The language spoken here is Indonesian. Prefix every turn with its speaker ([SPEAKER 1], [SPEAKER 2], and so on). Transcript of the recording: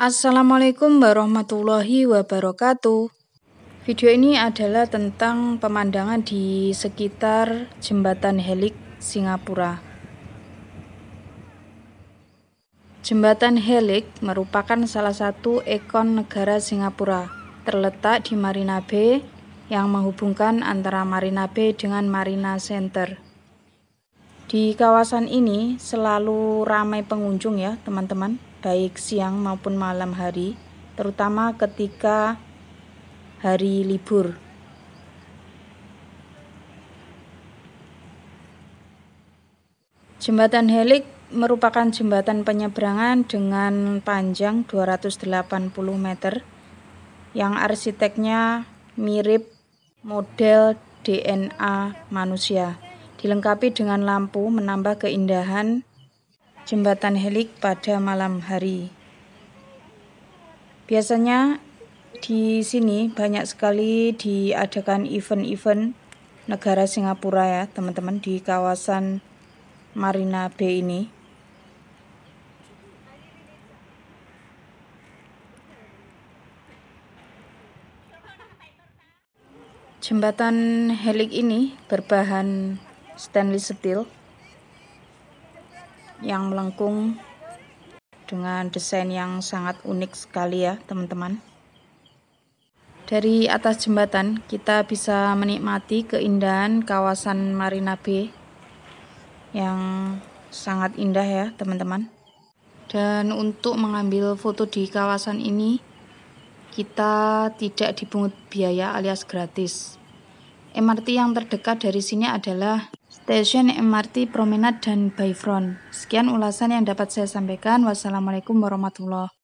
[SPEAKER 1] Assalamualaikum warahmatullahi wabarakatuh. Video ini adalah tentang pemandangan di sekitar jembatan Helik Singapura. Jembatan Helik merupakan salah satu ikon negara Singapura, terletak di Marina Bay yang menghubungkan antara Marina Bay dengan Marina Center. Di kawasan ini selalu ramai pengunjung ya, teman-teman baik siang maupun malam hari, terutama ketika hari libur. Jembatan Helik merupakan jembatan penyeberangan dengan panjang 280 meter yang arsiteknya mirip model DNA manusia, dilengkapi dengan lampu menambah keindahan jembatan helik pada malam hari. Biasanya di sini banyak sekali diadakan event-event negara Singapura ya teman-teman di kawasan Marina Bay ini. Jembatan helik ini berbahan stainless steel yang melengkung dengan desain yang sangat unik sekali ya teman-teman dari atas jembatan kita bisa menikmati keindahan kawasan Marina Bay yang sangat indah ya teman-teman dan untuk mengambil foto di kawasan ini kita tidak dipungut biaya alias gratis MRT yang terdekat dari sini adalah stasiun MRT Promenade dan Bayfront. Sekian ulasan yang dapat saya sampaikan. Wassalamualaikum warahmatullahi